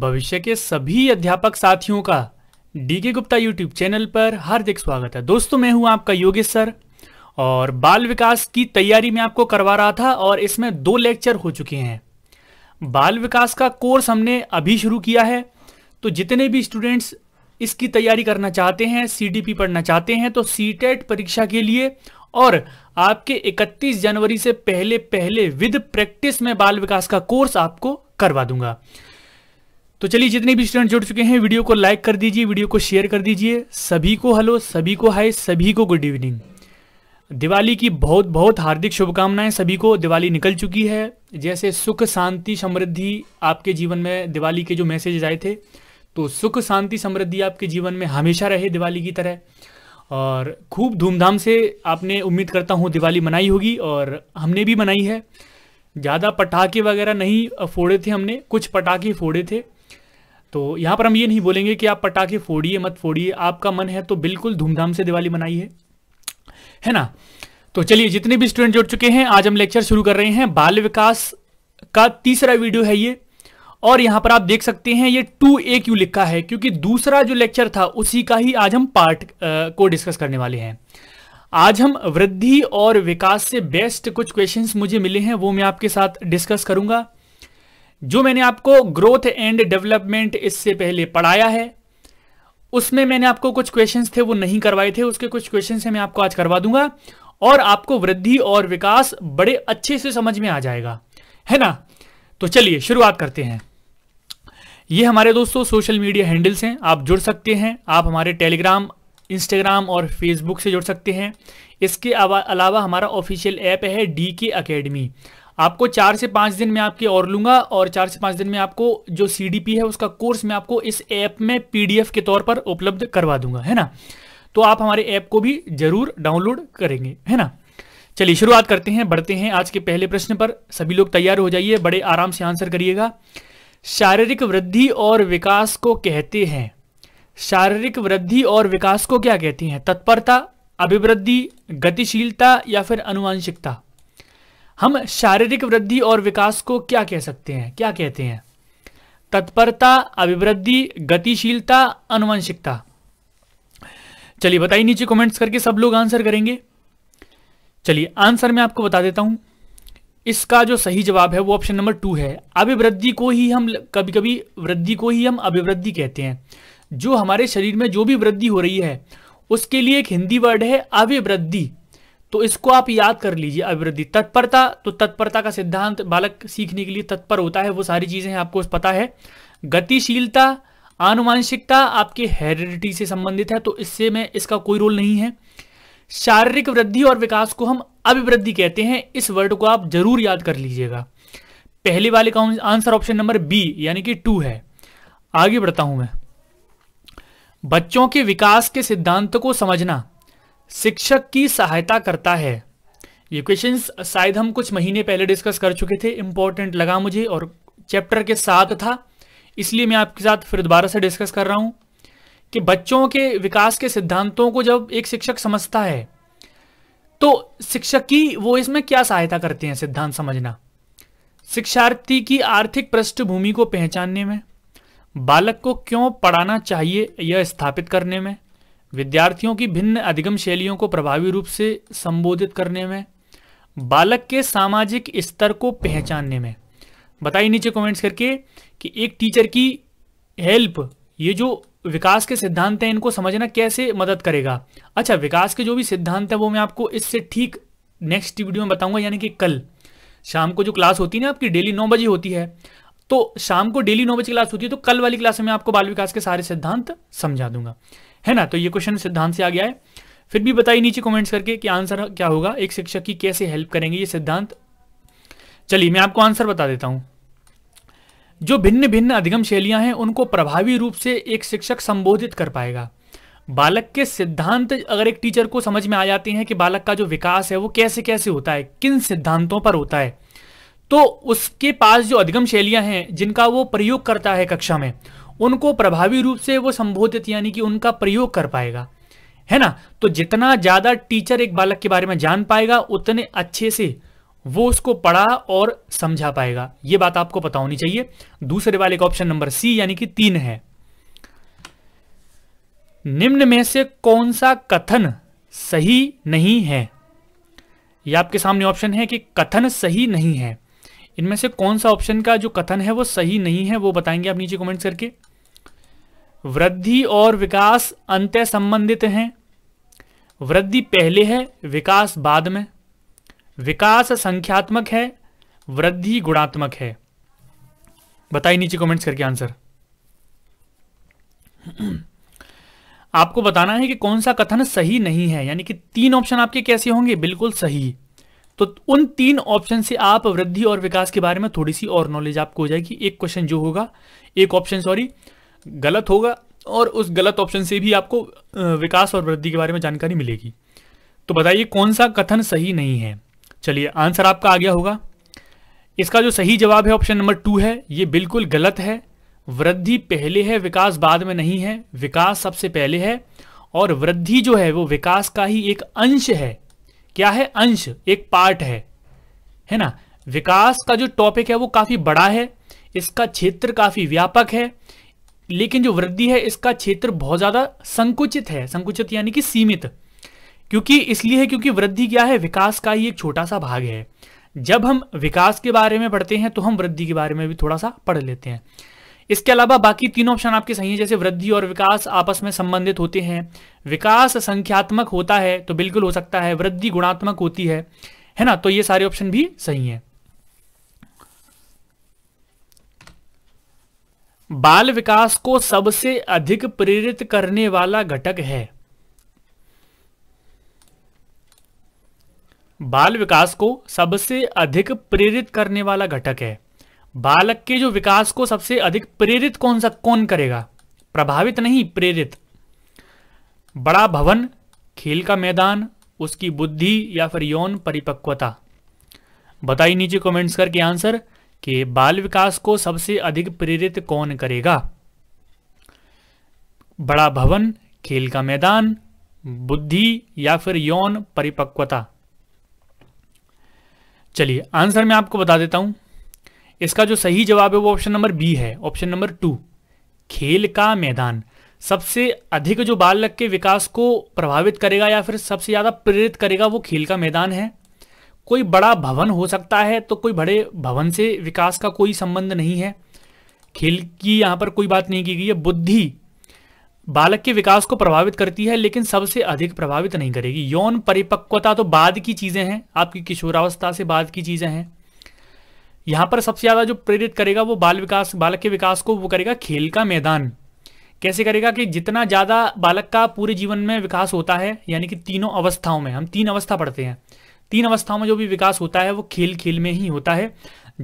भविष्य के सभी अध्यापक साथियों का डीके गुप्ता यूट्यूब चैनल पर हार्दिक स्वागत है दोस्तों मैं हूं आपका योगेश सर और बाल विकास की तैयारी में आपको करवा रहा था और इसमें दो लेक्चर हो चुके हैं बाल विकास का कोर्स हमने अभी शुरू किया है तो जितने भी स्टूडेंट्स इसकी तैयारी करना चाहते हैं सी पढ़ना चाहते हैं तो सी e परीक्षा के लिए और आपके 31 जनवरी से पहले पहले विद प्रैक्टिस में बाल विकास का कोर्स आपको करवा दूंगा तो चलिए जितने भी स्टूडेंट जुड़ चुके हैं वीडियो को लाइक कर दीजिए वीडियो को शेयर कर दीजिए सभी को हेलो सभी को हाय सभी को गुड इवनिंग दिवाली की बहुत बहुत हार्दिक शुभकामनाएं सभी को दिवाली निकल चुकी है जैसे सुख शांति समृद्धि आपके जीवन में दिवाली के जो मैसेज आए थे तो सुख शांति समृद्धि आपके जीवन में हमेशा रहे दिवाली की तरह और खूब धूमधाम से आपने उम्मीद करता हूँ दिवाली मनाई होगी और हमने भी मनाई है ज़्यादा पटाखे वगैरह नहीं फोड़े थे हमने कुछ पटाखे फोड़े थे तो यहाँ पर हम ये नहीं बोलेंगे कि आप पटाखे फोड़िए मत फोड़िए आपका मन है तो बिल्कुल धूमधाम से दिवाली मनाइए है ना तो चलिए जितने भी स्टूडेंट जुड़ चुके हैं आज हम लेक्चर शुरू कर रहे हैं बाल विकास का तीसरा वीडियो है ये और यहां पर आप देख सकते हैं ये टू ए क्यू लिखा है क्योंकि दूसरा जो लेक्चर था उसी का ही आज हम पार्ट को डिस्कस करने वाले हैं आज हम वृद्धि और विकास से बेस्ट कुछ क्वेश्चंस मुझे मिले हैं वो मैं आपके साथ डिस्कस करूंगा जो मैंने आपको ग्रोथ एंड डेवलपमेंट इससे पहले पढ़ाया है उसमें मैंने आपको कुछ क्वेश्चंस थे वो नहीं करवाए थे उसके कुछ क्वेश्चन मैं आपको आज करवा दूंगा और आपको वृद्धि और विकास बड़े अच्छे से समझ में आ जाएगा है ना तो चलिए शुरुआत करते हैं ये हमारे दोस्तों सोशल मीडिया हैंडल्स हैं आप जुड़ सकते हैं आप हमारे टेलीग्राम इंस्टाग्राम और फेसबुक से जुड़ सकते हैं इसके अलावा हमारा ऑफिशियल ऐप है डी के अकेडमी आपको चार से पांच दिन में आपके और लूंगा और चार से पांच दिन में आपको जो सी है उसका कोर्स मैं आपको इस ऐप में पी के तौर पर उपलब्ध करवा दूंगा है ना तो आप हमारे ऐप को भी जरूर डाउनलोड करेंगे है ना चलिए शुरुआत करते हैं बढ़ते हैं आज के पहले प्रश्न पर सभी लोग तैयार हो जाइए बड़े आराम से आंसर करिएगा शारीरिक वृद्धि और विकास को कहते हैं शारीरिक वृद्धि और विकास को क्या कहते हैं तत्परता अभिवृद्धि गतिशीलता या फिर अनुवांशिकता हम शारीरिक वृद्धि और विकास को क्या कह सकते हैं क्या कहते हैं तत्परता अभिवृद्धि गतिशीलता अनुवंशिकता चलिए बताइए नीचे कमेंट्स करके सब लोग आंसर करेंगे चलिए आंसर मैं आपको बता देता हूं इसका जो सही जवाब है वो ऑप्शन नंबर टू है अभिवृद्धि को ही हम कभी कभी वृद्धि को ही हम अभिवृद्धि कहते हैं जो हमारे शरीर में जो भी वृद्धि हो रही है उसके लिए एक हिंदी वर्ड है अभिवृद्धि तो इसको आप याद कर लीजिए अभिवृद्धि तत्परता तो तत्परता का सिद्धांत बालक सीखने के लिए तत्पर होता है वो सारी चीज़ें आपको पता है गतिशीलता आनुवांशिकता आपके हेरिडिटी से संबंधित है तो इससे में इसका कोई रोल नहीं है शारीरिक वृद्धि और विकास को हम अभिवृद्धि कहते हैं इस वर्ड को आप जरूर याद कर लीजिएगा पहले वाले का आंसर ऑप्शन नंबर बी यानी कि टू है आगे बढ़ता हूं मैं बच्चों के विकास के सिद्धांत को समझना शिक्षक की सहायता करता है ये क्वेश्चंस शायद हम कुछ महीने पहले डिस्कस कर चुके थे इंपॉर्टेंट लगा मुझे और चैप्टर के साथ था इसलिए मैं आपके साथ फिर दोबारा से डिस्कस कर रहा हूँ कि बच्चों के विकास के सिद्धांतों को जब एक शिक्षक समझता है तो शिक्षक की वो इसमें क्या सहायता करते हैं सिद्धांत समझना शिक्षार्थी की आर्थिक पृष्ठभूमि को पहचानने में बालक को क्यों पढ़ाना चाहिए यह स्थापित करने में विद्यार्थियों की भिन्न अधिगम शैलियों को प्रभावी रूप से संबोधित करने में बालक के सामाजिक स्तर को पहचानने में बताइए नीचे कमेंट्स करके कि एक टीचर की हेल्प ये जो विकास के सिद्धांत हैं इनको समझना कैसे मदद करेगा अच्छा विकास के जो भी सिद्धांत है वो मैं आपको इससे ठीक नेक्स्ट वीडियो में बताऊंगा यानी कि कल शाम को जो क्लास होती है ना आपकी डेली नौ बजे होती है तो शाम को डेली नौ बजे क्लास होती है तो कल वाली क्लास में आपको बाल विकास के सारे सिद्धांत समझा दूंगा है ना तो ये क्वेश्चन सिद्धांत से आ गया है फिर भी बताइए नीचे कमेंट्स करके कि आंसर क्या होगा एक शिक्षक की कैसे हेल्प करेंगे ये सिद्धांत चलिए मैं आपको आंसर बता देता हूं जो भिन्न भिन्न अधिगम शैलियां हैं उनको प्रभावी रूप से एक शिक्षक संबोधित कर पाएगा बालक के सिद्धांत अगर एक टीचर को समझ में आ जाते हैं कि बालक का जो विकास है वो कैसे कैसे होता है किन सिद्धांतों पर होता है तो उसके पास जो अधिगम शैलियां हैं जिनका वो प्रयोग करता है कक्षा में उनको प्रभावी रूप से वो संबोधित यानी कि उनका प्रयोग कर पाएगा है ना तो जितना ज़्यादा टीचर एक बालक के बारे में जान पाएगा उतने अच्छे से वो उसको पढ़ा और समझा पाएगा ये बात आपको पता होनी चाहिए दूसरे वाले का ऑप्शन नंबर सी यानी कि तीन है निम्न में से कौन सा कथन सही नहीं है यह आपके सामने ऑप्शन है कि कथन सही नहीं है इनमें से कौन सा ऑप्शन का जो कथन है वो सही नहीं है वो बताएंगे आप नीचे कमेंट करके वृद्धि और विकास अंत्य संबंधित हैं वृद्धि पहले है विकास बाद में विकास संख्यात्मक है वृद्धि गुणात्मक है बताइए नीचे कमेंट्स करके आंसर आपको बताना है कि कौन सा कथन सही नहीं है यानी कि तीन ऑप्शन आपके कैसे होंगे बिल्कुल सही तो उन तीन ऑप्शन से आप वृद्धि और विकास के बारे में थोड़ी सी और नॉलेज आपको हो जाएगी एक क्वेश्चन जो होगा एक ऑप्शन सॉरी गलत होगा और उस गलत ऑप्शन से भी आपको विकास और वृद्धि के बारे में जानकारी मिलेगी तो बताइए कौन सा कथन सही नहीं है चलिए आंसर आपका आ गया होगा इसका जो सही जवाब है ऑप्शन नंबर टू है ये बिल्कुल गलत है वृद्धि पहले है विकास बाद में नहीं है विकास सबसे पहले है और वृद्धि जो है वो विकास का ही एक अंश है क्या है अंश एक पार्ट है है ना विकास का जो टॉपिक है वो काफ़ी बड़ा है इसका क्षेत्र काफ़ी व्यापक है लेकिन जो वृद्धि है इसका क्षेत्र बहुत ज़्यादा संकुचित है संकुचित यानी कि सीमित क्योंकि इसलिए है क्योंकि वृद्धि क्या है विकास का ही एक छोटा सा भाग है जब हम विकास के बारे में पढ़ते हैं तो हम वृद्धि के बारे में भी थोड़ा सा पढ़ लेते हैं इसके अलावा बाकी तीन ऑप्शन आपके सही हैं जैसे वृद्धि और विकास आपस में संबंधित होते हैं विकास संख्यात्मक होता है तो बिल्कुल हो सकता है वृद्धि गुणात्मक होती है है ना तो ये सारे ऑप्शन भी सही हैं बाल विकास को सबसे अधिक प्रेरित करने वाला घटक है बाल विकास को सबसे अधिक प्रेरित करने वाला घटक है बालक के जो विकास को सबसे अधिक प्रेरित कौन सा कौन करेगा प्रभावित नहीं प्रेरित बड़ा भवन खेल का मैदान उसकी बुद्धि या फिर यौन परिपक्वता बताइए नीचे कमेंट्स करके आंसर कि बाल विकास को सबसे अधिक प्रेरित कौन करेगा बड़ा भवन खेल का मैदान बुद्धि या फिर यौन परिपक्वता चलिए आंसर मैं आपको बता देता हूं इसका जो सही जवाब है वो ऑप्शन नंबर बी है ऑप्शन नंबर टू खेल का मैदान सबसे अधिक जो बालक के विकास को प्रभावित करेगा या फिर सबसे ज़्यादा प्रेरित करेगा वो खेल का मैदान है कोई बड़ा भवन हो सकता है तो कोई बड़े भवन से विकास का कोई संबंध नहीं है खेल की यहाँ पर कोई बात नहीं की गई है बुद्धि बालक के विकास को प्रभावित करती है लेकिन सबसे अधिक प्रभावित नहीं करेगी यौन परिपक्वता तो बाद की चीज़ें हैं आपकी किशोरावस्था से बाद की चीज़ें हैं यहाँ पर सबसे ज़्यादा जो प्रेरित करेगा वो बाल विकास बालक के विकास को वो करेगा खेल का मैदान कैसे करेगा कि जितना ज़्यादा बालक का पूरे जीवन में विकास होता है यानी कि तीनों अवस्थाओं में हम तीन अवस्था पढ़ते हैं तीन अवस्थाओं में जो भी विकास होता है वो खेल खेल में ही होता है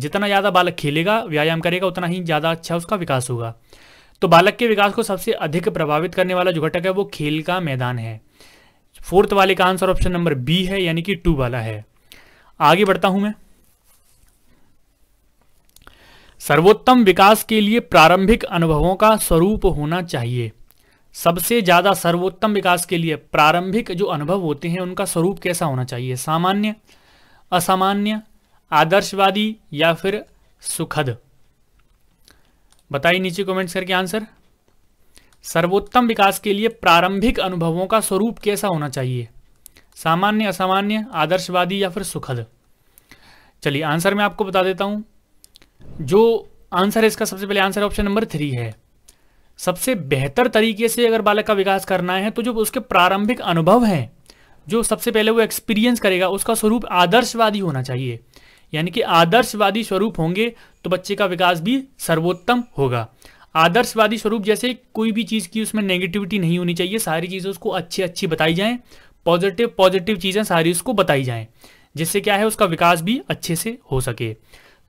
जितना ज़्यादा बालक खेलेगा व्यायाम करेगा उतना ही ज़्यादा अच्छा उसका विकास होगा तो बालक के विकास को सबसे अधिक प्रभावित करने वाला जो घटक है वो खेल का मैदान है फोर्थ वाले का आंसर ऑप्शन नंबर बी है यानी कि टू वाला है आगे बढ़ता हूं मैं सर्वोत्तम विकास के लिए प्रारंभिक अनुभवों का स्वरूप होना चाहिए सबसे ज़्यादा सर्वोत्तम विकास के लिए प्रारंभिक जो अनुभव होते हैं उनका स्वरूप कैसा होना चाहिए सामान्य असामान्य आदर्शवादी या फिर सुखद बताइए नीचे कमेंट्स करके आंसर सर्वोत्तम विकास के लिए प्रारंभिक अनुभवों का स्वरूप कैसा होना चाहिए सामान्य असामान्य आदर्शवादी या फिर सुखद चलिए आंसर मैं आपको बता देता हूं जो आंसर है इसका सबसे पहले आंसर ऑप्शन नंबर थ्री है सबसे बेहतर तरीके से अगर बालक का विकास करना है तो जो उसके प्रारंभिक अनुभव हैं जो सबसे पहले वो एक्सपीरियंस करेगा उसका स्वरूप आदर्शवादी होना चाहिए यानी कि आदर्शवादी स्वरूप होंगे तो बच्चे का विकास भी सर्वोत्तम होगा आदर्शवादी स्वरूप जैसे कोई भी चीज़ की उसमें नेगेटिविटी नहीं होनी चाहिए सारी चीज़ें उसको अच्छी अच्छी बताई जाएँ पॉजिटिव पॉजिटिव चीज़ें सारी उसको बताई जाएँ जिससे क्या है उसका विकास भी अच्छे से हो सके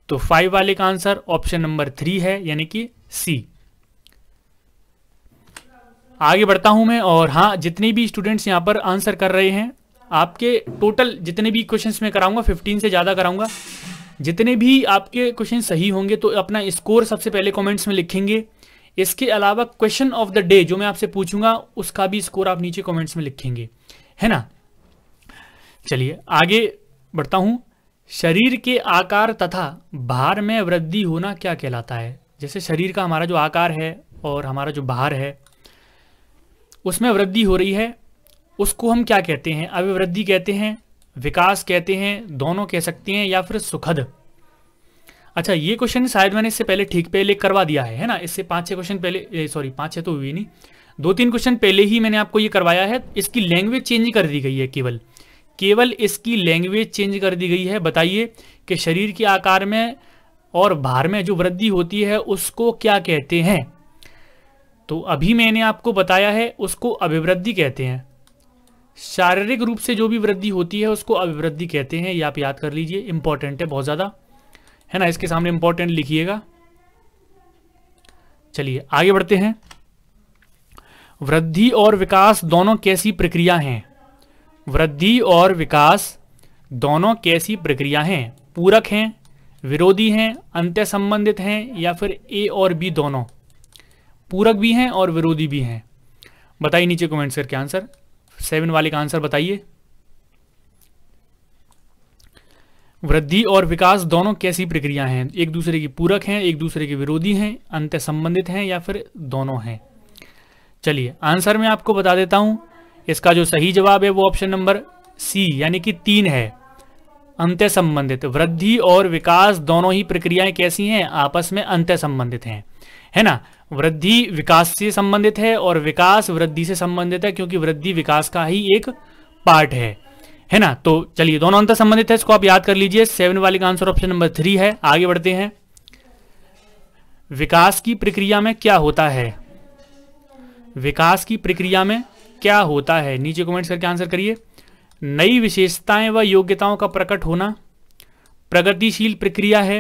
तो फाइव वाले का आंसर ऑप्शन नंबर थ्री है यानी कि सी आगे बढ़ता हूं मैं और हाँ जितने भी स्टूडेंट्स यहाँ पर आंसर कर रहे हैं आपके टोटल जितने भी क्वेश्चंस मैं कराऊंगा 15 से ज़्यादा कराऊंगा जितने भी आपके क्वेश्चन सही होंगे तो अपना स्कोर सबसे पहले कमेंट्स में लिखेंगे इसके अलावा क्वेश्चन ऑफ द डे जो मैं आपसे पूछूंगा उसका भी स्कोर आप नीचे कमेंट्स में लिखेंगे है ना चलिए आगे बढ़ता हूँ शरीर के आकार तथा भार में वृद्धि होना क्या कहलाता है जैसे शरीर का हमारा जो आकार है और हमारा जो भार है उसमें वृद्धि हो रही है उसको हम क्या कहते हैं अभिवृद्धि कहते हैं विकास कहते हैं दोनों कह सकते हैं या फिर सुखद अच्छा ये क्वेश्चन शायद मैंने इससे पहले ठीक पहले करवा दिया है है ना इससे पांच छह क्वेश्चन पहले सॉरी पांच छह तो हुई नहीं दो तीन क्वेश्चन पहले ही मैंने आपको ये करवाया है इसकी लैंग्वेज चेंज कर दी गई है केवल केवल इसकी लैंग्वेज चेंज कर दी गई है बताइए कि शरीर के आकार में और भार में जो वृद्धि होती है उसको क्या कहते हैं तो अभी मैंने आपको बताया है उसको अभिवृद्धि कहते हैं शारीरिक रूप से जो भी वृद्धि होती है उसको अभिवृद्धि कहते हैं ये आप याद कर लीजिए इंपॉर्टेंट है बहुत ज़्यादा है ना इसके सामने इंपॉर्टेंट लिखिएगा चलिए आगे बढ़ते हैं वृद्धि और विकास दोनों कैसी प्रक्रिया हैं वृद्धि और विकास दोनों कैसी प्रक्रिया हैं पूरक हैं विरोधी हैं अंत्य संबंधित हैं या फिर ए और बी दोनों पूरक भी हैं और विरोधी भी हैं बताइए नीचे कमेंट्स करके आंसर सेवन वाले का आंसर बताइए वृद्धि और विकास दोनों कैसी प्रक्रिया हैं एक दूसरे की पूरक हैं एक दूसरे के विरोधी हैं अंत संबंधित हैं या फिर दोनों हैं चलिए आंसर मैं आपको बता देता हूं इसका जो सही जवाब है वो ऑप्शन नंबर सी यानी कि तीन है अंत्य संबंधित वृद्धि और विकास दोनों ही प्रक्रियाएं कैसी हैं आपस में अंत्य संबंधित हैं है ना वृद्धि विकास से संबंधित है और विकास वृद्धि से संबंधित है क्योंकि वृद्धि विकास का ही एक पार्ट है है ना तो चलिए दोनों अंतर संबंधित है इसको आप याद कर लीजिए सेवन वाले का आंसर ऑप्शन नंबर थ्री है आगे बढ़ते हैं विकास की प्रक्रिया में क्या होता है विकास की प्रक्रिया में क्या होता है नीचे कमेंट करके आंसर करिए नई विशेषताएं व योग्यताओं का प्रकट होना प्रगतिशील प्रक्रिया है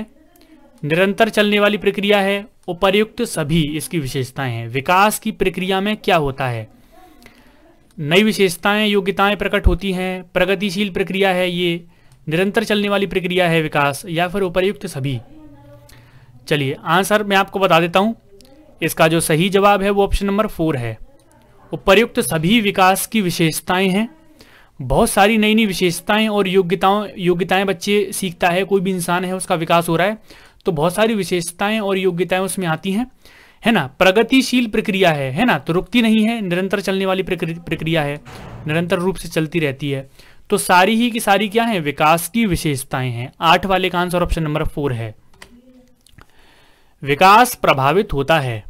निरंतर चलने वाली प्रक्रिया है उपर्युक्त सभी इसकी विशेषताएं हैं विकास की प्रक्रिया में क्या होता है नई विशेषताएं योग्यताएं प्रकट होती हैं प्रगतिशील प्रक्रिया है ये निरंतर चलने वाली प्रक्रिया है विकास या फिर उपर्युक्त सभी चलिए आंसर मैं आपको बता देता हूँ इसका जो सही जवाब है वो ऑप्शन नंबर फोर है उपर्युक्त सभी विकास की विशेषताएं हैं बहुत सारी नई नई विशेषताएं और योग्यताओं योग्यताएं बच्चे सीखता है कोई भी इंसान है उसका विकास हो रहा है तो बहुत सारी विशेषताएं और योग्यताएं उसमें आती हैं है ना प्रगतिशील प्रक्रिया है है ना तो रुकती नहीं है निरंतर चलने वाली प्रक्रिया है निरंतर रूप से चलती रहती है तो सारी ही की सारी क्या है विकास की विशेषताएं हैं आठ वाले का आंसर ऑप्शन नंबर फोर है विकास प्रभावित होता है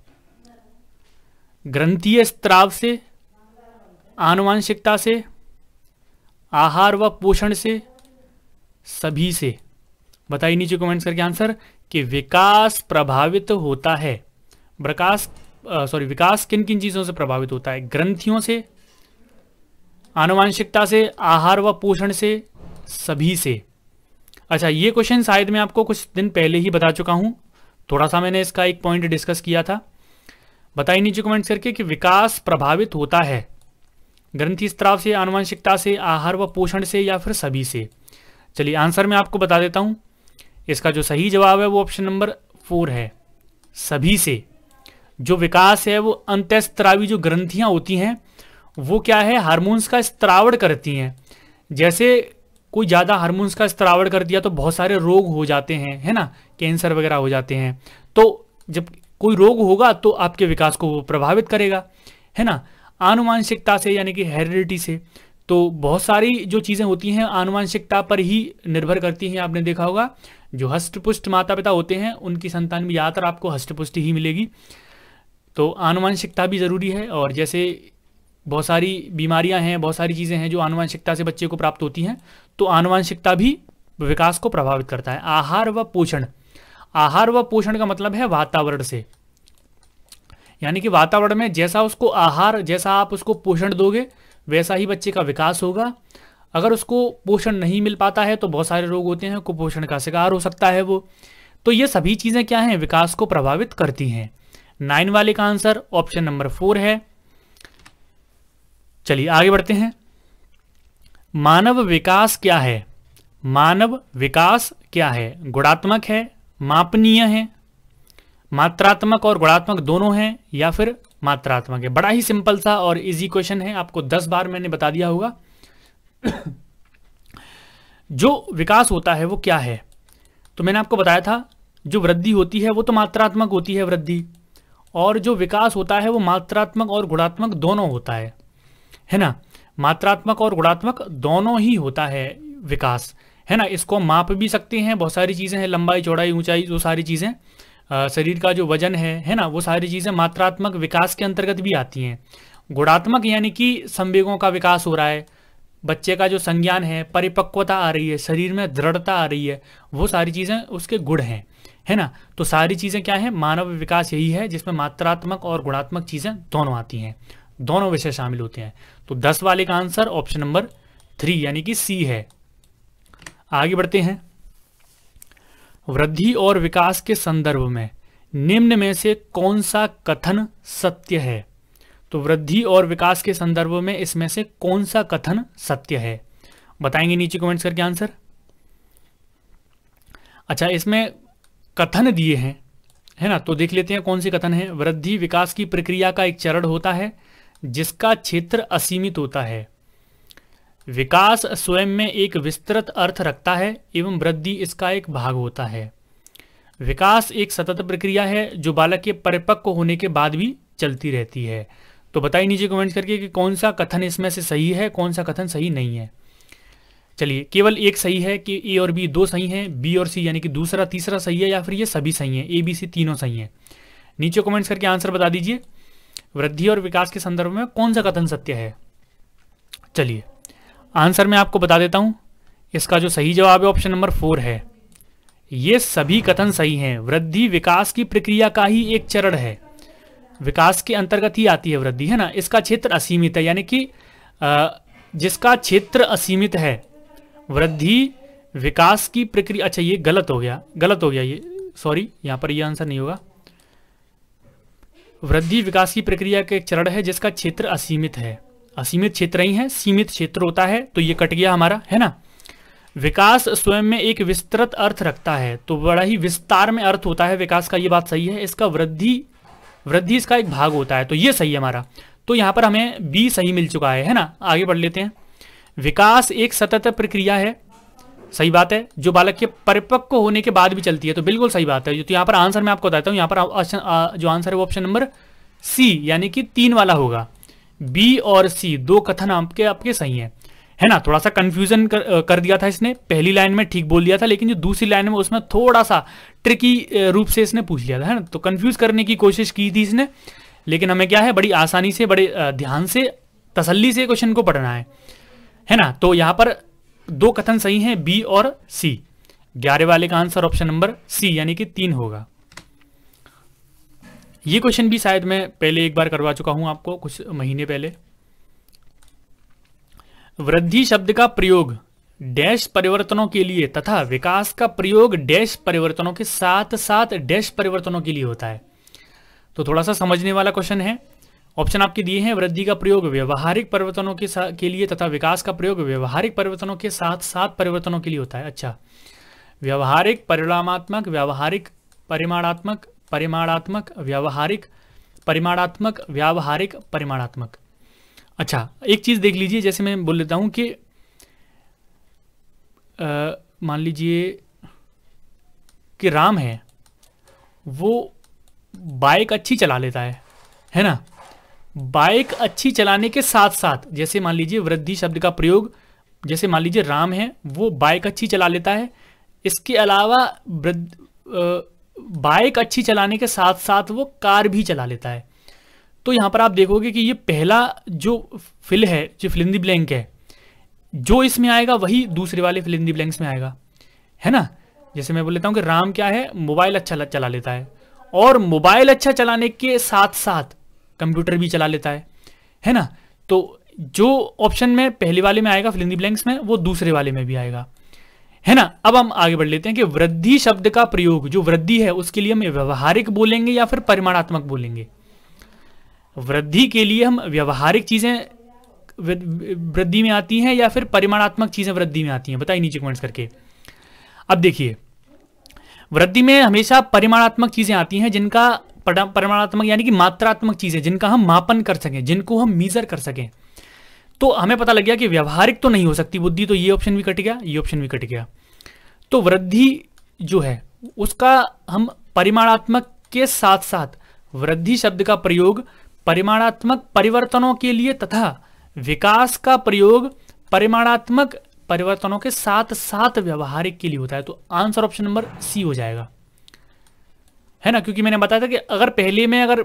ग्रंथीय स्त्राव से आनुवांशिकता से आहार व पोषण से सभी से बताइए नीचे कमेंट्स करके आंसर कि विकास प्रभावित होता है प्रकाश सॉरी विकास किन किन चीज़ों से प्रभावित होता है ग्रंथियों से आनुवांशिकता से आहार व पोषण से सभी से अच्छा ये क्वेश्चन शायद मैं आपको कुछ दिन पहले ही बता चुका हूं थोड़ा सा मैंने इसका एक पॉइंट डिस्कस किया था बताइए नीचे कमेंट्स करके कि विकास प्रभावित होता है ग्रंथि स्त्राव से आनुवंशिकता से आहार व पोषण से या फिर सभी से चलिए आंसर मैं आपको बता देता हूं इसका जो सही जवाब है वो ऑप्शन नंबर फोर है सभी से जो विकास है वो अंत्यस्त्रावी जो ग्रंथियां होती हैं वो क्या है हार्मोन्स का स्त्रावण करती हैं जैसे कोई ज़्यादा हार्मोन्स का स्त्रावण कर दिया तो बहुत सारे रोग हो जाते हैं है ना कैंसर वगैरह हो जाते हैं तो जब कोई रोग होगा तो आपके विकास को वो प्रभावित करेगा है ना आनुवांशिकता से यानी कि हेरिडिटी से तो बहुत सारी जो चीज़ें होती हैं आनुवंशिकता पर ही निर्भर करती हैं आपने देखा होगा जो हष्टपुष्ट माता पिता होते हैं उनकी संतान में ज़्यादातर आपको हष्टपुष्ट ही मिलेगी तो आनुवंशिकता भी ज़रूरी है और जैसे बहुत सारी बीमारियां हैं बहुत सारी चीज़ें हैं जो आनुवंशिकता से बच्चे को प्राप्त होती हैं तो आनुवंशिकता भी विकास को प्रभावित करता है आहार व पोषण आहार व पोषण का मतलब है वातावरण से यानी कि वातावरण में जैसा उसको आहार जैसा आप उसको पोषण दोगे वैसा ही बच्चे का विकास होगा अगर उसको पोषण नहीं मिल पाता है तो बहुत सारे रोग होते हैं कुपोषण का शिकार हो सकता है वो तो ये सभी चीज़ें क्या हैं विकास को प्रभावित करती हैं नाइन वाले का आंसर ऑप्शन नंबर फोर है चलिए आगे बढ़ते हैं मानव विकास क्या है मानव विकास क्या है गुणात्मक है मापनीय है मात्रात्मक और गुणात्मक दोनों हैं या फिर मात्रात्मक है बड़ा ही सिंपल सा और इजी क्वेश्चन है आपको दस बार मैंने बता दिया होगा जो विकास होता है वो क्या है तो मैंने आपको बताया था जो वृद्धि होती है वो तो मात्रात्मक होती है वृद्धि और जो विकास होता है वो मात्रात्मक और गुणात्मक दोनों होता है है ना मात्रात्मक और गुणात्मक दोनों ही होता है विकास है ना इसको माप भी सकते हैं बहुत सारी चीज़ें हैं लंबाई चौड़ाई ऊंचाई जो सारी चीज़ें शरीर का जो वजन है है ना वो सारी चीज़ें मात्रात्मक विकास के अंतर्गत भी आती हैं गुणात्मक यानी कि संवेगों का विकास हो रहा है बच्चे का जो संज्ञान है परिपक्वता आ रही है शरीर में दृढ़ता आ रही है वो सारी चीज़ें उसके गुण हैं है ना तो सारी चीज़ें क्या हैं मानव विकास यही है जिसमें मात्रात्मक और गुणात्मक चीज़ें दोनों आती हैं दोनों विषय शामिल होते हैं तो दस वाले का आंसर ऑप्शन नंबर थ्री यानी कि सी है आगे बढ़ते हैं वृद्धि और विकास के संदर्भ में निम्न में से कौन सा कथन सत्य है तो वृद्धि और विकास के संदर्भ में इसमें से कौन सा कथन सत्य है बताएंगे नीचे कमेंट्स करके आंसर अच्छा इसमें कथन दिए हैं है ना तो देख लेते हैं कौन से कथन है वृद्धि विकास की प्रक्रिया का एक चरण होता है जिसका क्षेत्र असीमित होता है विकास स्वयं में एक विस्तृत अर्थ रखता है एवं वृद्धि इसका एक भाग होता है विकास एक सतत प्रक्रिया है जो बालक के परिपक्व होने के बाद भी चलती रहती है तो बताइए नीचे कमेंट करके कि कौन सा कथन इसमें से सही है कौन सा कथन सही नहीं है चलिए केवल एक सही है कि ए और बी दो सही हैं बी और सी यानी कि दूसरा तीसरा सही है या फिर ये सभी सही हैं ए बी सी तीनों सही हैं नीचे कमेंट्स करके आंसर बता दीजिए वृद्धि और विकास के संदर्भ में कौन सा कथन सत्य है चलिए आंसर मैं आपको बता देता हूँ इसका जो सही जवाब है ऑप्शन नंबर फोर है ये सभी कथन सही हैं वृद्धि विकास की प्रक्रिया का ही एक चरण है विकास के अंतर्गत ही आती है वृद्धि है ना इसका क्षेत्र असीमित है यानी कि जिसका क्षेत्र असीमित है वृद्धि विकास की प्रक्रिया अच्छा ये गलत हो गया गलत हो गया ये सॉरी यहाँ पर ये आंसर नहीं होगा वृद्धि विकास की प्रक्रिया का एक चरण है जिसका क्षेत्र असीमित है असीमित क्षेत्र ही है सीमित क्षेत्र होता है तो ये कट गया हमारा है ना विकास स्वयं में एक विस्तृत अर्थ रखता है तो बड़ा ही विस्तार में अर्थ होता है विकास का ये बात सही है इसका वृद्धि वृद्धि इसका एक भाग होता है तो ये सही है हमारा तो यहाँ पर हमें बी सही मिल चुका है है ना आगे बढ़ लेते हैं विकास एक सतत प्रक्रिया है सही बात है जो बालक के परिपक्व होने के बाद भी चलती है तो बिल्कुल सही बात है तो यहाँ पर आंसर मैं आपको बताता हूँ यहाँ पर जो आंसर है वो ऑप्शन नंबर सी यानी कि तीन वाला होगा बी और सी दो कथन आपके आपके सही हैं है ना थोड़ा सा कंफ्यूजन कर, कर दिया था इसने पहली लाइन में ठीक बोल दिया था लेकिन जो दूसरी लाइन में उसमें थोड़ा सा ट्रिकी रूप से इसने पूछ लिया था है ना तो कंफ्यूज करने की कोशिश की थी इसने लेकिन हमें क्या है बड़ी आसानी से बड़े ध्यान से तसल्ली से क्वेश्चन को पढ़ना है है ना तो यहां पर दो कथन सही हैं बी और सी ग्यारह वाले का आंसर ऑप्शन नंबर सी यानी कि तीन होगा ये क्वेश्चन भी शायद मैं पहले एक बार करवा चुका हूं आपको कुछ महीने पहले वृद्धि शब्द का प्रयोग डैश परिवर्तनों के लिए तथा विकास का प्रयोग डैश परिवर्तनों के साथ साथ डैश परिवर्तनों के लिए होता है तो थोड़ा सा समझने वाला क्वेश्चन है ऑप्शन आपके दिए हैं वृद्धि का प्रयोग व्यवहारिक परिवर्तनों के के लिए तथा विकास का प्रयोग व्यवहारिक परिवर्तनों के साथ साथ परिवर्तनों के लिए होता है अच्छा व्यवहारिक परिणामात्मक व्यवहारिक परिमाणात्मक परिमाणात्मक व्यावहारिक परिमाणात्मक व्यावहारिक परिमाणात्मक अच्छा एक चीज़ देख लीजिए जैसे मैं बोल लेता हूं कि मान लीजिए कि राम है वो बाइक अच्छी चला लेता है है ना बाइक अच्छी चलाने के साथ साथ जैसे मान लीजिए वृद्धि शब्द का प्रयोग जैसे मान लीजिए राम है वो बाइक अच्छी चला लेता है इसके अलावा वृद्ध बाइक अच्छी चलाने के साथ साथ वो कार भी चला लेता है तो यहाँ पर आप देखोगे कि ये पहला जो फिल है जो फिलिंदी ब्लैंक है जो इसमें आएगा वही दूसरे वाले फिलिंदी ब्लैंक्स में आएगा है ना जैसे मैं बोल लेता हूँ कि राम क्या है मोबाइल अच्छा चला लेता है और मोबाइल अच्छा चलाने के साथ साथ कंप्यूटर भी चला लेता है है ना तो जो ऑप्शन में पहले वाले में आएगा फिलिंदी ब्लैंक्स में वो दूसरे वाले में भी आएगा है ना अब हम आगे बढ़ लेते हैं कि वृद्धि शब्द का प्रयोग जो वृद्धि है उसके लिए हम व्यवहारिक बोलेंगे या फिर परिमाणात्मक बोलेंगे वृद्धि के लिए हम व्यवहारिक चीजें वृद्धि में आती हैं या फिर परिमाणात्मक चीजें वृद्धि में आती हैं बताइए नीचे कमेंट्स करके अब देखिए वृद्धि में हमेशा परिमाणात्मक चीजें आती हैं जिनका परिमाणात्मक यानी कि मात्रात्मक चीजें जिनका हम मापन कर सकें जिनको हम मीजर कर सकें तो हमें पता लग गया कि व्यवहारिक तो नहीं हो सकती बुद्धि तो ये ऑप्शन भी कट गया ये ऑप्शन भी कट गया तो वृद्धि जो है उसका हम परिमाणात्मक के साथ साथ वृद्धि शब्द का प्रयोग परिमाणात्मक परिवर्तनों के लिए तथा विकास का प्रयोग परिमाणात्मक परिवर्तनों के साथ साथ व्यवहारिक के लिए होता है तो आंसर ऑप्शन नंबर सी हो जाएगा है ना क्योंकि मैंने बताया था कि अगर पहले में अगर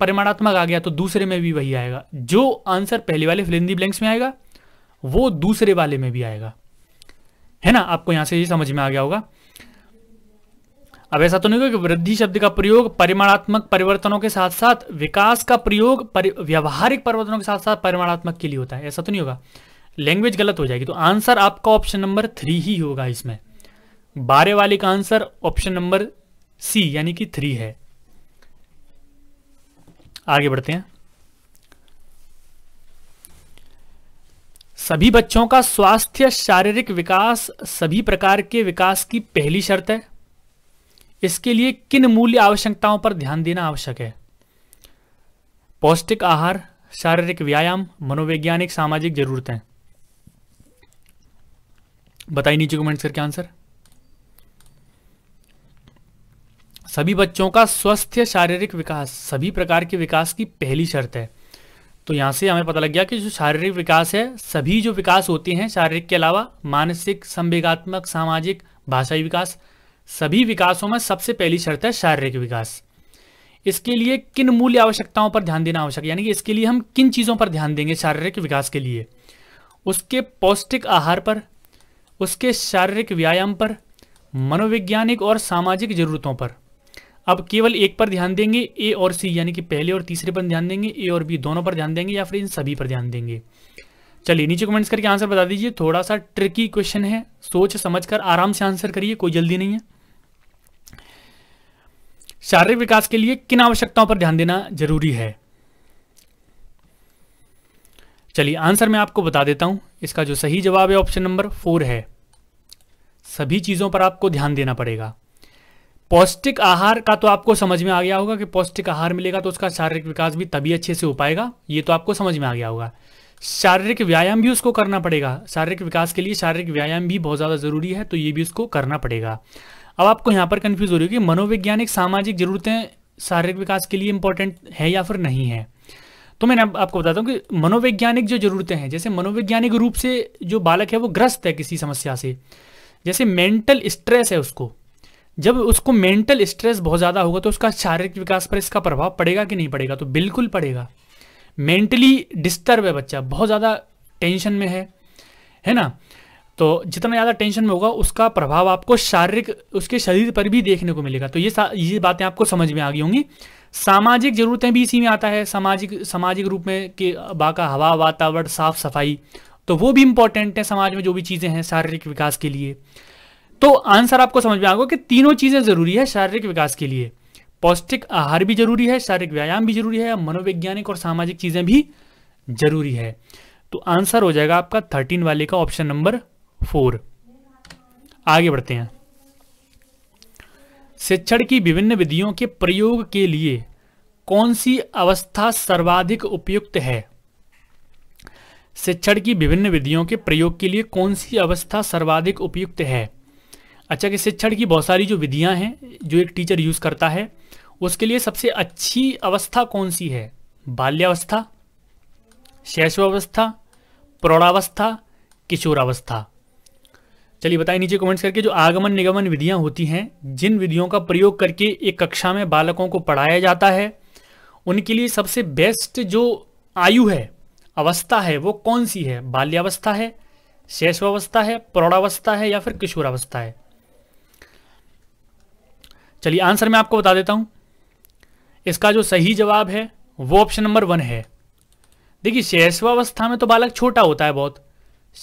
परिमाणात्मक आ गया तो दूसरे में भी वही आएगा जो आंसर पहले वाले फिलिंदी ब्लैंक्स में आएगा वो दूसरे वाले में भी आएगा है ना आपको यहां से ये समझ में आ गया होगा अब ऐसा तो नहीं होगा कि वृद्धि शब्द का प्रयोग परिमाणात्मक परिवर्तनों के साथ साथ विकास का प्रयोग व्यावहारिक परिवर्तनों के साथ साथ परिमाणात्मक के लिए होता है ऐसा तो नहीं होगा लैंग्वेज गलत हो जाएगी तो आंसर आपका ऑप्शन नंबर थ्री ही होगा इसमें बारह वाले का आंसर ऑप्शन नंबर सी यानी कि थ्री है आगे बढ़ते हैं सभी बच्चों का स्वास्थ्य शारीरिक विकास सभी प्रकार के विकास की पहली शर्त है इसके लिए किन मूल्य आवश्यकताओं पर ध्यान देना आवश्यक है पौष्टिक आहार शारीरिक व्यायाम मनोवैज्ञानिक सामाजिक जरूरतें बताइए नीचे कमेंट्स करके आंसर सभी बच्चों का स्वस्थ शारीरिक विकास सभी प्रकार के विकास की पहली शर्त है तो यहाँ से हमें पता लग गया कि जो शारीरिक विकास है सभी जो विकास होते हैं शारीरिक के अलावा मानसिक संवेगात्मक सामाजिक भाषाई विकास सभी विकासों में सबसे पहली शर्त है शारीरिक विकास इसके लिए किन मूल्य आवश्यकताओं पर ध्यान देना आवश्यक यानी कि इसके लिए हम किन चीज़ों पर ध्यान देंगे शारीरिक विकास के लिए उसके पौष्टिक आहार पर उसके शारीरिक व्यायाम पर मनोवैज्ञानिक और सामाजिक जरूरतों पर अब केवल एक पर ध्यान देंगे ए और सी यानी कि पहले और तीसरे पर ध्यान देंगे ए और बी दोनों पर ध्यान देंगे या फिर इन सभी पर ध्यान देंगे चलिए नीचे कमेंट्स करके आंसर बता दीजिए थोड़ा सा ट्रिकी क्वेश्चन है सोच समझ कर आराम से आंसर करिए कोई जल्दी नहीं है शारीरिक विकास के लिए किन आवश्यकताओं पर ध्यान देना जरूरी है चलिए आंसर मैं आपको बता देता हूं इसका जो सही जवाब है ऑप्शन नंबर फोर है सभी चीज़ों पर आपको ध्यान देना पड़ेगा पौष्टिक आहार का तो आपको समझ में आ गया होगा कि पौष्टिक आहार मिलेगा तो उसका शारीरिक विकास भी तभी अच्छे से हो पाएगा ये तो आपको समझ में आ गया होगा शारीरिक व्यायाम भी उसको करना पड़ेगा शारीरिक विकास के लिए शारीरिक व्यायाम भी बहुत ज़्यादा ज़रूरी है तो ये भी उसको करना पड़ेगा अब आपको यहाँ पर कन्फ्यूज़ हो रही होगी मनोवैज्ञानिक सामाजिक ज़रूरतें शारीरिक विकास के लिए इंपॉर्टेंट है या फिर नहीं है तो मैंने आपको बताता हूँ कि मनोवैज्ञानिक जो ज़रूरतें हैं जैसे मनोवैज्ञानिक रूप से जो बालक है वो ग्रस्त है किसी समस्या से जैसे मेंटल स्ट्रेस है उसको जब उसको मेंटल स्ट्रेस बहुत ज़्यादा होगा तो उसका शारीरिक विकास पर इसका प्रभाव पड़ेगा कि नहीं पड़ेगा तो बिल्कुल पड़ेगा मेंटली डिस्टर्ब है बच्चा बहुत ज़्यादा टेंशन में है है ना तो जितना ज़्यादा टेंशन में होगा उसका प्रभाव आपको शारीरिक उसके शरीर पर भी देखने को मिलेगा तो ये ये बातें आपको समझ में आ गई होंगी सामाजिक ज़रूरतें भी इसी में आता है सामाजिक सामाजिक रूप में कि बाका हवा वातावरण साफ सफाई तो वो भी इम्पॉर्टेंट है समाज में जो भी चीज़ें हैं शारीरिक विकास के लिए तो आंसर आपको समझ में आएगा कि तीनों चीजें जरूरी है शारीरिक विकास के लिए पौष्टिक आहार भी जरूरी है शारीरिक व्यायाम भी जरूरी है मनोवैज्ञानिक और सामाजिक चीजें भी जरूरी है तो आंसर हो जाएगा आपका थर्टीन वाले का ऑप्शन नंबर फोर आगे बढ़ते हैं शिक्षण की विभिन्न विधियों के प्रयोग के लिए कौन सी अवस्था सर्वाधिक उपयुक्त है शिक्षण की विभिन्न विधियों के प्रयोग के लिए कौन सी अवस्था सर्वाधिक उपयुक्त है अच्छा कि शिक्षण की बहुत सारी जो विधियाँ हैं जो एक टीचर यूज़ करता है उसके लिए सबसे अच्छी अवस्था कौन सी है बाल्यावस्था शैशवावस्था प्रौढ़ावस्था किशोरावस्था चलिए बताइए नीचे कमेंट्स करके जो आगमन निगमन विधियां होती हैं जिन विधियों का प्रयोग करके एक कक्षा में बालकों को पढ़ाया जाता है उनके लिए सबसे बेस्ट जो आयु है अवस्था है वो कौन सी है बाल्यावस्था है शैशवावस्था है प्रौढ़ावस्था है या फिर किशोरावस्था है चलिए आंसर मैं आपको बता देता हूँ इसका जो सही जवाब है वो ऑप्शन नंबर वन है देखिए शैशवावस्था में तो बालक छोटा होता है बहुत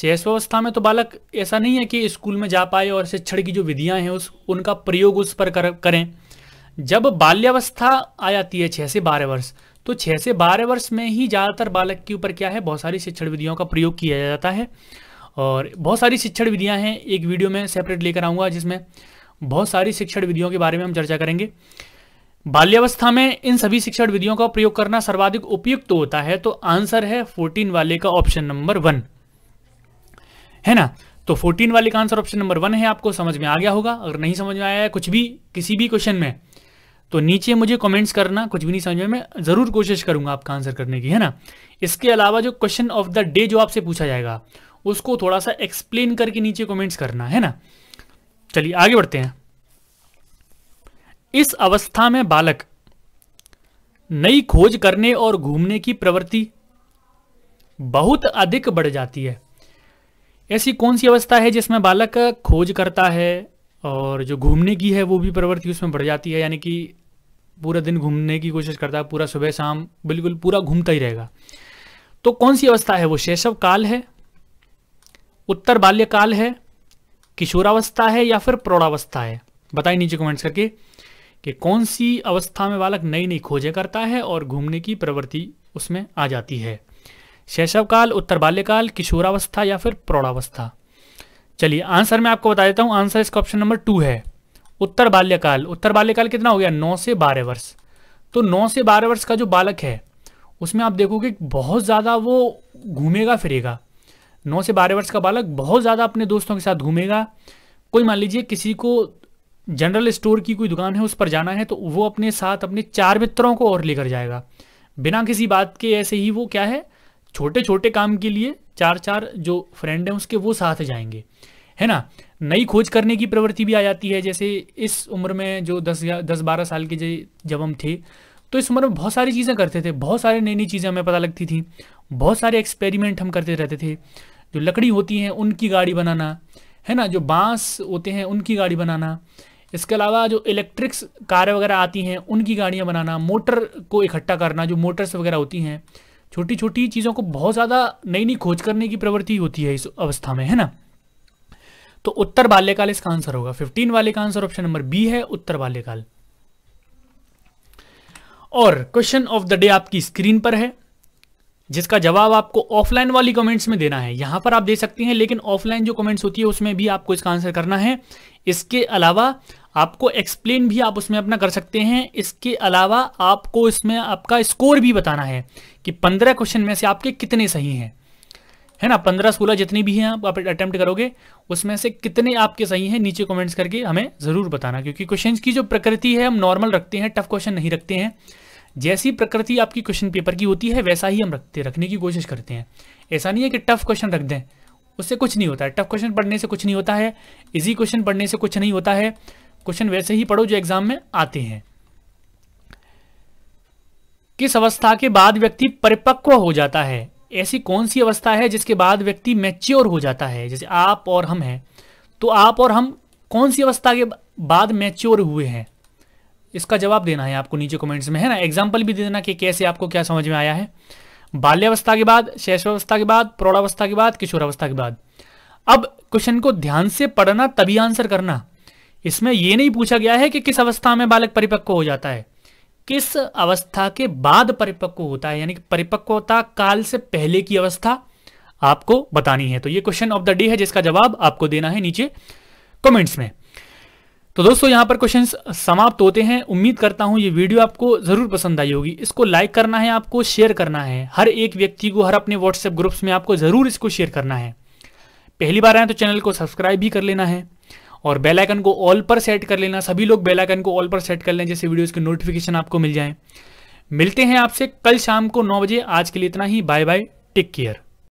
शैशवावस्था में तो बालक ऐसा नहीं है कि स्कूल में जा पाए और शिक्षण की जो विधियाँ हैं उस उनका प्रयोग उस पर कर, करें जब बाल्यावस्था आ जाती है छः से बारह वर्ष तो छः से बारह वर्ष में ही ज़्यादातर बालक के ऊपर क्या है बहुत सारी शिक्षण विधियों का प्रयोग किया जाता है और बहुत सारी शिक्षण विधियाँ हैं एक वीडियो में सेपरेट लेकर आऊँगा जिसमें बहुत सारी शिक्षण विधियों के बारे में हम चर्चा करेंगे बाल्यावस्था में इन सभी शिक्षण विधियों का प्रयोग करना सर्वाधिक उपयुक्त तो होता है तो आंसर है फोर्टीन वाले का ऑप्शन नंबर वन है ना तो फोर्टीन वाले का आंसर ऑप्शन नंबर वन है आपको समझ में आ गया होगा अगर नहीं समझ में आया है कुछ भी किसी भी क्वेश्चन में तो नीचे मुझे कमेंट्स करना कुछ भी नहीं समझ में मैं ज़रूर कोशिश करूंगा आपका आंसर करने की है ना इसके अलावा जो क्वेश्चन ऑफ द डे जो आपसे पूछा जाएगा उसको थोड़ा सा एक्सप्लेन करके नीचे कॉमेंट्स करना है ना चलिए आगे बढ़ते हैं इस अवस्था में बालक नई खोज करने और घूमने की प्रवृत्ति बहुत अधिक बढ़ जाती है ऐसी कौन सी अवस्था है जिसमें बालक खोज करता है और जो घूमने की है वो भी प्रवृत्ति उसमें बढ़ जाती है यानी कि पूरा दिन घूमने की कोशिश करता है पूरा सुबह शाम बिल्कुल पूरा घूमता ही रहेगा तो कौन सी अवस्था है वो शैशव काल है उत्तर बाल्यकाल है किशोरावस्था है या फिर प्रौढ़ावस्था है बताइए नीचे कमेंट्स करके कि कौन सी अवस्था में बालक नई नई खोजें करता है और घूमने की प्रवृत्ति उसमें आ जाती है शैशवकाल उत्तर बाल्यकाल किशोरावस्था या फिर प्रौढ़ावस्था चलिए आंसर मैं आपको बता देता हूँ आंसर इसका ऑप्शन नंबर टू है उत्तर बाल्यकाल उत्तर बाल्यकाल कितना हो गया नौ से बारह वर्ष तो नौ से बारह वर्ष का जो बालक है उसमें आप देखोगे बहुत ज़्यादा वो घूमेगा फिरेगा नौ से बारह वर्ष का बालक बहुत ज़्यादा अपने दोस्तों के साथ घूमेगा कोई मान लीजिए किसी को जनरल स्टोर की कोई दुकान है उस पर जाना है तो वो अपने साथ अपने चार मित्रों को और लेकर जाएगा बिना किसी बात के ऐसे ही वो क्या है छोटे छोटे काम के लिए चार चार जो फ्रेंड हैं उसके वो साथ जाएंगे है ना नई खोज करने की प्रवृत्ति भी आ जाती है जैसे इस उम्र में जो दस दस बारह साल के जब हम थे तो इस उम्र में बहुत सारी चीज़ें करते थे बहुत सारी नई नई चीज़ें हमें पता लगती थी बहुत सारे एक्सपेरिमेंट हम करते रहते थे जो लकड़ी होती हैं उनकी गाड़ी बनाना है ना जो बांस होते हैं उनकी गाड़ी बनाना इसके अलावा जो इलेक्ट्रिक्स कारें वगैरह आती हैं उनकी गाड़ियाँ बनाना मोटर को इकट्ठा करना जो मोटर्स वगैरह होती हैं छोटी छोटी चीज़ों को बहुत ज़्यादा नई नई खोज करने की प्रवृत्ति होती है इस अवस्था में है ना तो उत्तर बाल्यकाल इसका आंसर होगा फिफ्टीन वाले का आंसर ऑप्शन नंबर बी है उत्तर बाल्यकाल और क्वेश्चन ऑफ द डे आपकी स्क्रीन पर है जिसका जवाब आपको ऑफलाइन वाली कमेंट्स में देना है यहां पर आप दे सकते हैं लेकिन ऑफलाइन जो कमेंट्स होती है उसमें भी आपको इसका आंसर करना है इसके अलावा आपको एक्सप्लेन भी आप उसमें अपना कर सकते हैं इसके अलावा आपको इसमें आपका स्कोर भी बताना है कि पंद्रह क्वेश्चन में से आपके कितने सही हैं है ना पंद्रह सोलह जितनी भी हैं आप, अटेम्प्ट करोगे उसमें से कितने आपके सही हैं नीचे कमेंट्स करके हमें ज़रूर बताना क्योंकि क्वेश्चन की जो प्रकृति है हम नॉर्मल रखते हैं टफ क्वेश्चन नहीं रखते हैं जैसी प्रकृति आपकी क्वेश्चन पेपर की होती है वैसा ही हम रखते रखने की कोशिश करते हैं ऐसा नहीं है कि टफ क्वेश्चन रख दें उससे कुछ नहीं होता है टफ क्वेश्चन पढ़ने से कुछ नहीं होता है इजी क्वेश्चन पढ़ने से कुछ नहीं होता है क्वेश्चन वैसे ही पढ़ो जो एग्जाम में आते हैं किस अवस्था के बाद व्यक्ति परिपक्व हो जाता है ऐसी कौन सी अवस्था है जिसके बाद व्यक्ति मैच्योर हो जाता है जैसे आप और हम हैं तो आप और हम कौन सी अवस्था के बाद मैच्योर हुए हैं इसका जवाब देना है आपको नीचे कमेंट्स में है ना एग्जाम्पल भी दे देना कि कैसे आपको क्या समझ में आया है बाल्यावस्था के बाद शैशवावस्था के बाद प्रौढ़ावस्था के बाद किशोरावस्था के बाद अब क्वेश्चन को ध्यान से पढ़ना तभी आंसर करना इसमें यह नहीं पूछा गया है कि किस अवस्था में बालक परिपक्व हो जाता है किस अवस्था के बाद परिपक्व होता है यानी कि परिपक्वता काल से पहले की अवस्था आपको बतानी है तो ये क्वेश्चन ऑफ द डे है जिसका जवाब आपको देना है नीचे कमेंट्स में तो दोस्तों यहाँ पर क्वेश्चन समाप्त होते हैं उम्मीद करता हूँ ये वीडियो आपको जरूर पसंद आई होगी इसको लाइक करना है आपको शेयर करना है हर एक व्यक्ति को हर अपने व्हाट्सएप ग्रुप्स में आपको जरूर इसको शेयर करना है पहली बार आए तो चैनल को सब्सक्राइब भी कर लेना है और बेल आइकन को ऑल पर सेट कर लेना सभी लोग बेल आइकन को ऑल पर सेट कर लें जैसे वीडियोस के नोटिफिकेशन आपको मिल जाएं मिलते हैं आपसे कल शाम को नौ बजे आज के लिए इतना ही बाय बाय टेक केयर